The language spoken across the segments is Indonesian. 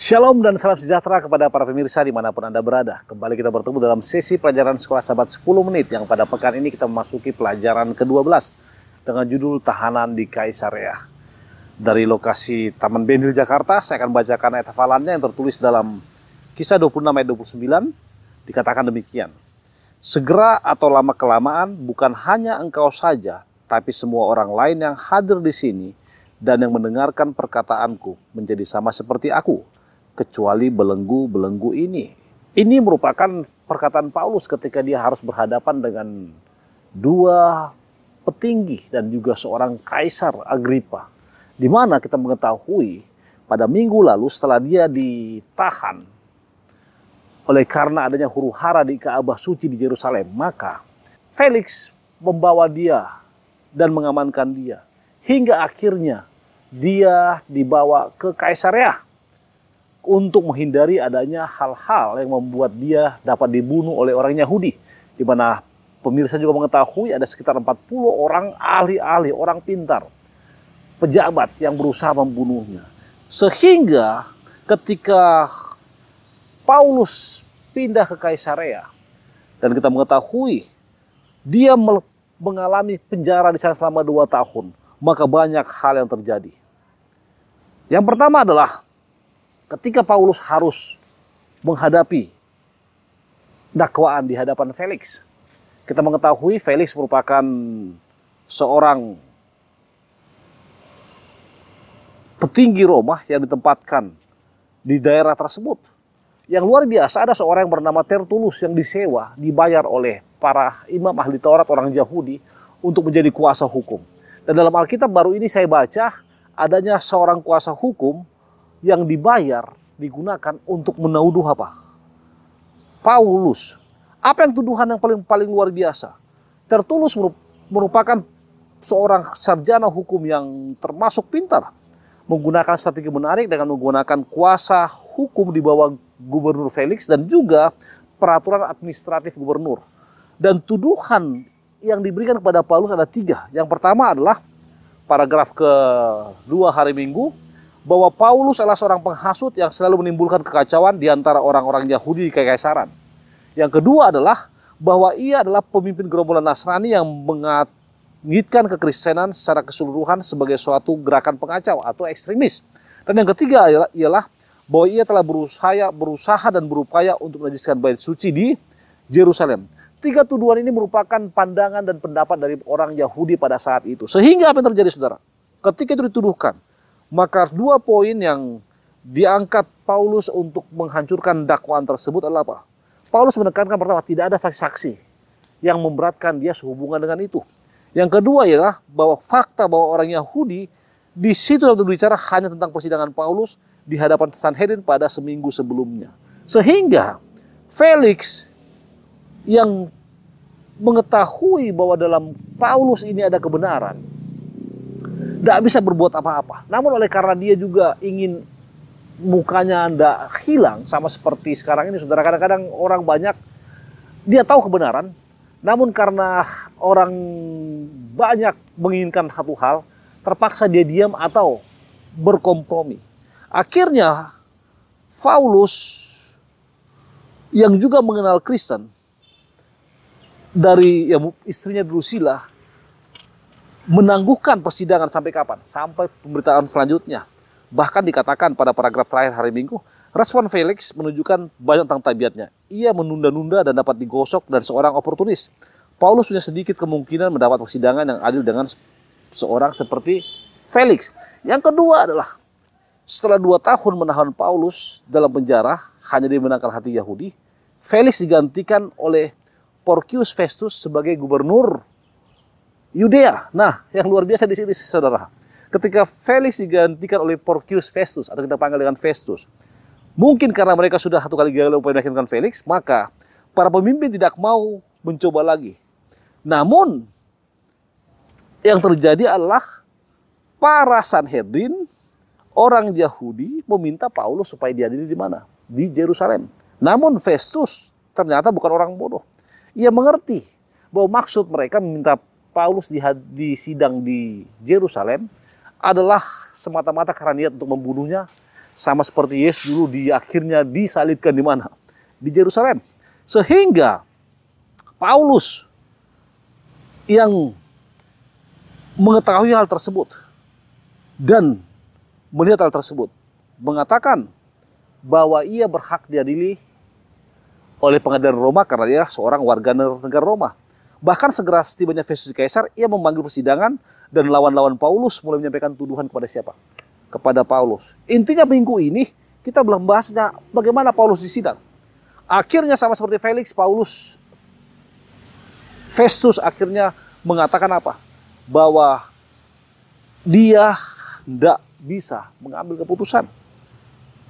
Shalom dan salam sejahtera kepada para pemirsa dimanapun Anda berada. Kembali kita bertemu dalam sesi pelajaran sekolah sahabat 10 menit yang pada pekan ini kita memasuki pelajaran ke-12 dengan judul Tahanan di Kaisarea. Dari lokasi Taman Bendil Jakarta, saya akan bacakan ayat hafalannya yang tertulis dalam kisah 26 ayat 29, dikatakan demikian. Segera atau lama-kelamaan bukan hanya engkau saja, tapi semua orang lain yang hadir di sini dan yang mendengarkan perkataanku menjadi sama seperti aku, kecuali belenggu-belenggu ini. Ini merupakan perkataan Paulus ketika dia harus berhadapan dengan dua petinggi dan juga seorang kaisar Agripa. Di mana kita mengetahui pada minggu lalu setelah dia ditahan oleh karena adanya huru hara di Ka'bah suci di Yerusalem, maka Felix membawa dia dan mengamankan dia hingga akhirnya dia dibawa ke Kaisaria untuk menghindari adanya hal-hal yang membuat dia dapat dibunuh oleh orang Yahudi. Di mana pemirsa juga mengetahui ada sekitar 40 orang ahli-ahli, orang pintar, pejabat yang berusaha membunuhnya. Sehingga ketika Paulus pindah ke Kaisarea dan kita mengetahui dia mengalami penjara di sana selama dua tahun, maka banyak hal yang terjadi. Yang pertama adalah ketika Paulus harus menghadapi dakwaan di hadapan Felix. Kita mengetahui Felix merupakan seorang petinggi Roma yang ditempatkan di daerah tersebut. Yang luar biasa ada seorang yang bernama Tertulus yang disewa, dibayar oleh para imam ahli Taurat orang Yahudi untuk menjadi kuasa hukum. Dan dalam Alkitab baru ini saya baca adanya seorang kuasa hukum yang dibayar digunakan untuk menauduh apa? Paulus. Apa yang tuduhan yang paling paling luar biasa? Tertulus merupakan seorang sarjana hukum yang termasuk pintar, menggunakan strategi menarik dengan menggunakan kuasa hukum di bawah Gubernur Felix dan juga peraturan administratif gubernur. Dan tuduhan yang diberikan kepada Paulus ada tiga. Yang pertama adalah paragraf ke dua hari Minggu, bahwa Paulus adalah seorang penghasut yang selalu menimbulkan kekacauan di antara orang-orang Yahudi di Kekaisaran. Yang kedua adalah bahwa ia adalah pemimpin gerombolan Nasrani yang mengangitkan kekristenan secara keseluruhan sebagai suatu gerakan pengacau atau ekstremis. Dan yang ketiga ialah, bahwa ia telah berusaha, berusaha dan berupaya untuk menajiskan bait suci di Yerusalem. Tiga tuduhan ini merupakan pandangan dan pendapat dari orang Yahudi pada saat itu. Sehingga apa yang terjadi saudara? Ketika itu dituduhkan, maka dua poin yang diangkat Paulus untuk menghancurkan dakwaan tersebut adalah apa? Paulus menekankan pertama tidak ada saksi-saksi yang memberatkan dia sehubungan dengan itu. Yang kedua ialah bahwa fakta bahwa orang Yahudi di situ berbicara hanya tentang persidangan Paulus di hadapan Sanhedrin pada seminggu sebelumnya. Sehingga Felix yang mengetahui bahwa dalam Paulus ini ada kebenaran, tidak bisa berbuat apa-apa. Namun oleh karena dia juga ingin mukanya Anda hilang sama seperti sekarang ini, saudara kadang-kadang orang banyak dia tahu kebenaran, namun karena orang banyak menginginkan satu hal, terpaksa dia diam atau berkompromi. Akhirnya Paulus yang juga mengenal Kristen dari ya, istrinya Drusilla menangguhkan persidangan sampai kapan? Sampai pemberitaan selanjutnya. Bahkan dikatakan pada paragraf terakhir hari Minggu, respon Felix menunjukkan banyak tentang tabiatnya. Ia menunda-nunda dan dapat digosok dari seorang oportunis. Paulus punya sedikit kemungkinan mendapat persidangan yang adil dengan seorang seperti Felix. Yang kedua adalah setelah dua tahun menahan Paulus dalam penjara hanya dimenangkan hati Yahudi, Felix digantikan oleh Porcius Festus sebagai gubernur Yudea. Nah, yang luar biasa di sini saudara, ketika Felix digantikan oleh Porcius Festus atau kita panggil dengan Festus, mungkin karena mereka sudah satu kali gagal meyakinkan Felix, maka para pemimpin tidak mau mencoba lagi. Namun yang terjadi adalah para Sanhedrin orang Yahudi meminta Paulus supaya diadili di mana? Di Jerusalem. Namun Festus ternyata bukan orang bodoh. Ia mengerti bahwa maksud mereka meminta Paulus di, di sidang di Yerusalem adalah semata-mata karena niat untuk membunuhnya sama seperti Yesus dulu di akhirnya disalibkan di mana? Di Yerusalem. Sehingga Paulus yang mengetahui hal tersebut dan melihat hal tersebut mengatakan bahwa ia berhak diadili oleh pengadilan Roma karena dia seorang warga negara Roma. Bahkan segera setibanya Festus Kaisar, ia memanggil persidangan dan lawan-lawan Paulus mulai menyampaikan tuduhan kepada siapa? Kepada Paulus. Intinya minggu ini kita belum bahasnya bagaimana Paulus disidang. Akhirnya sama seperti Felix, Paulus Festus akhirnya mengatakan apa? Bahwa dia tidak bisa mengambil keputusan.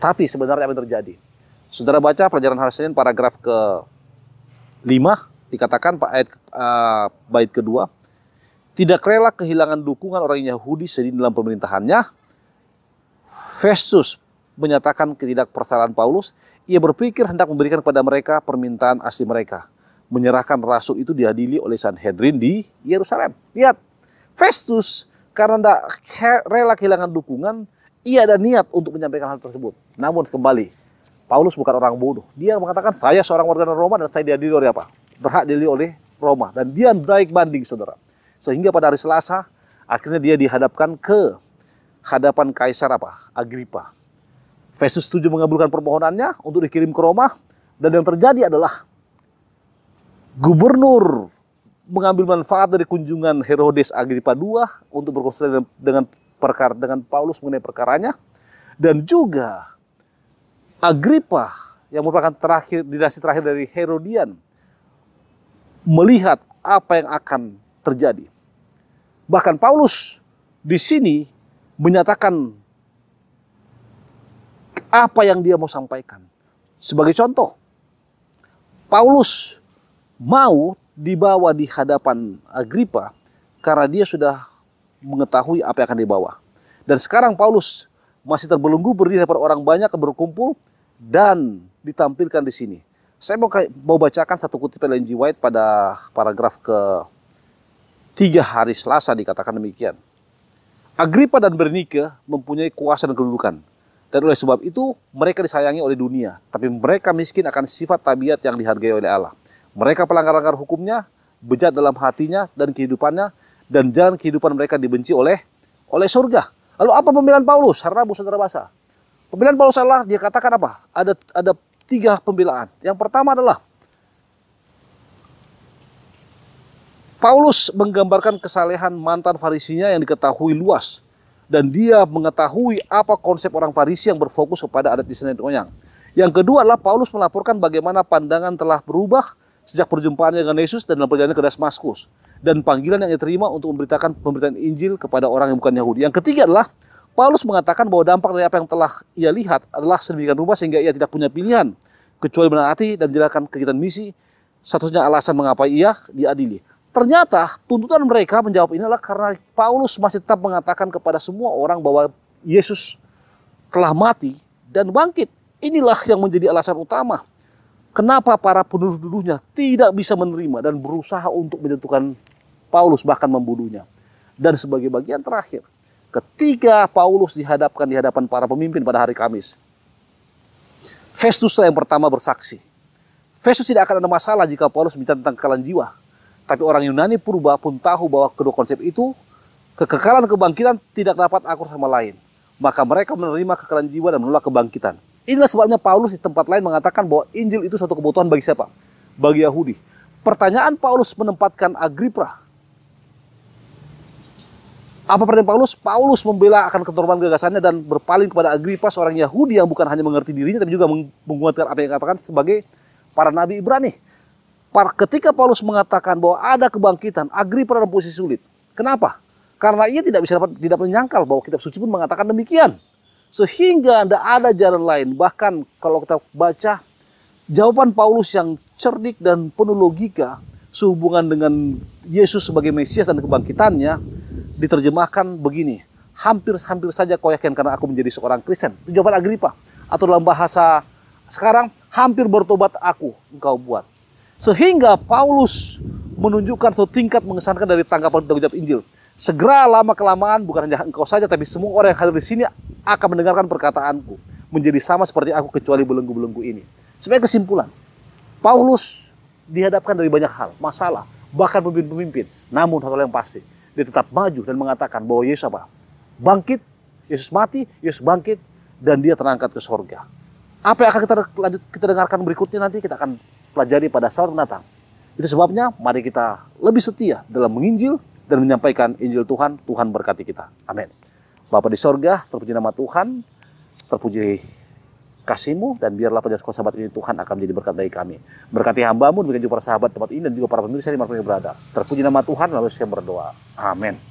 Tapi sebenarnya apa yang terjadi? Saudara baca pelajaran hari Senin paragraf ke 5 dikatakan Pak ayat eh, bait kedua tidak rela kehilangan dukungan orang Yahudi sedini dalam pemerintahannya. Festus menyatakan ketidakpersalahan Paulus, ia berpikir hendak memberikan kepada mereka permintaan asli mereka, menyerahkan rasul itu diadili oleh Sanhedrin di Yerusalem. Lihat, Festus karena tidak rela kehilangan dukungan, ia ada niat untuk menyampaikan hal tersebut. Namun kembali, Paulus bukan orang bodoh. Dia mengatakan, saya seorang warga Roma dan saya diadili oleh apa? berhak dili oleh Roma dan dia naik banding saudara. Sehingga pada hari Selasa akhirnya dia dihadapkan ke hadapan kaisar apa? Agripa. Festus setuju mengabulkan permohonannya untuk dikirim ke Roma dan yang terjadi adalah gubernur mengambil manfaat dari kunjungan Herodes Agripa II untuk berkonsultasi dengan perkara dengan Paulus mengenai perkaranya dan juga Agripa yang merupakan terakhir dinasti terakhir dari Herodian melihat apa yang akan terjadi. Bahkan Paulus di sini menyatakan apa yang dia mau sampaikan. Sebagai contoh, Paulus mau dibawa di hadapan Agripa karena dia sudah mengetahui apa yang akan dibawa. Dan sekarang Paulus masih terbelenggu berdiri pada orang banyak berkumpul dan ditampilkan di sini. Saya mau, mau bacakan satu kutipan Ellen G. White pada paragraf ke tiga hari Selasa dikatakan demikian. Agripa dan Bernike mempunyai kuasa dan kedudukan. Dan oleh sebab itu mereka disayangi oleh dunia. Tapi mereka miskin akan sifat tabiat yang dihargai oleh Allah. Mereka pelanggar pelanggar hukumnya, bejat dalam hatinya dan kehidupannya. Dan jalan kehidupan mereka dibenci oleh oleh surga. Lalu apa pembelaan Paulus? Harabu Saudara Bahasa. Pembelaan Paulus Allah dia katakan apa? Ada ada tiga pembelaan. Yang pertama adalah Paulus menggambarkan kesalehan mantan farisinya yang diketahui luas dan dia mengetahui apa konsep orang farisi yang berfokus kepada adat istiadat Onyang. Yang kedua adalah Paulus melaporkan bagaimana pandangan telah berubah sejak perjumpaannya dengan Yesus dan dalam perjalanan ke Damaskus dan panggilan yang diterima untuk memberitakan pemberitaan Injil kepada orang yang bukan Yahudi. Yang ketiga adalah Paulus mengatakan bahwa dampak dari apa yang telah ia lihat adalah sedemikian rupa sehingga ia tidak punya pilihan kecuali menaati dan menjalankan kegiatan misi. Satunya alasan mengapa ia diadili. Ternyata tuntutan mereka menjawab ini adalah karena Paulus masih tetap mengatakan kepada semua orang bahwa Yesus telah mati dan bangkit. Inilah yang menjadi alasan utama. Kenapa para penuduh-penuduhnya tidak bisa menerima dan berusaha untuk menjatuhkan Paulus bahkan membunuhnya. Dan sebagai bagian terakhir, ketika Paulus dihadapkan di hadapan para pemimpin pada hari Kamis. Festus yang pertama bersaksi. Festus tidak akan ada masalah jika Paulus bicara tentang kekalan jiwa. Tapi orang Yunani purba pun tahu bahwa kedua konsep itu, kekekalan kebangkitan tidak dapat akur sama lain. Maka mereka menerima kekalan jiwa dan menolak kebangkitan. Inilah sebabnya Paulus di tempat lain mengatakan bahwa Injil itu satu kebutuhan bagi siapa? Bagi Yahudi. Pertanyaan Paulus menempatkan Agrippa apa perintah Paulus? Paulus membela akan keturunan gagasannya dan berpaling kepada Agripa seorang Yahudi yang bukan hanya mengerti dirinya tapi juga menguatkan apa yang dikatakan sebagai para nabi Ibrani. Ketika Paulus mengatakan bahwa ada kebangkitan, Agripa dalam posisi sulit. Kenapa? Karena ia tidak bisa dapat, tidak menyangkal bahwa kitab suci pun mengatakan demikian. Sehingga tidak ada jalan lain. Bahkan kalau kita baca jawaban Paulus yang cerdik dan penuh logika sehubungan dengan Yesus sebagai Mesias dan kebangkitannya diterjemahkan begini, hampir-hampir saja kau yakin karena aku menjadi seorang Kristen. Itu jawaban Agripa. Atau dalam bahasa sekarang, hampir bertobat aku engkau buat. Sehingga Paulus menunjukkan suatu tingkat mengesankan dari tanggapan tanggung jawab Injil. Segera lama-kelamaan bukan hanya engkau saja, tapi semua orang yang hadir di sini akan mendengarkan perkataanku. Menjadi sama seperti aku kecuali belenggu-belenggu ini. Sebagai kesimpulan, Paulus dihadapkan dari banyak hal, masalah, bahkan pemimpin-pemimpin. Namun hal yang pasti, dia tetap maju dan mengatakan bahwa Yesus apa? Bangkit, Yesus mati, Yesus bangkit, dan dia terangkat ke sorga. Apa yang akan kita lanjut kita dengarkan berikutnya nanti kita akan pelajari pada saat mendatang. Itu sebabnya mari kita lebih setia dalam menginjil dan menyampaikan Injil Tuhan. Tuhan berkati kita. Amin. Bapak di sorga, terpuji nama Tuhan, terpuji kasihmu dan biarlah penjelasan sahabat ini Tuhan akan menjadi berkat bagi kami. Berkati hambamu demikian juga para sahabat tempat ini dan juga para pemirsa di mana berada. Terpuji nama Tuhan lalu saya berdoa. Amin.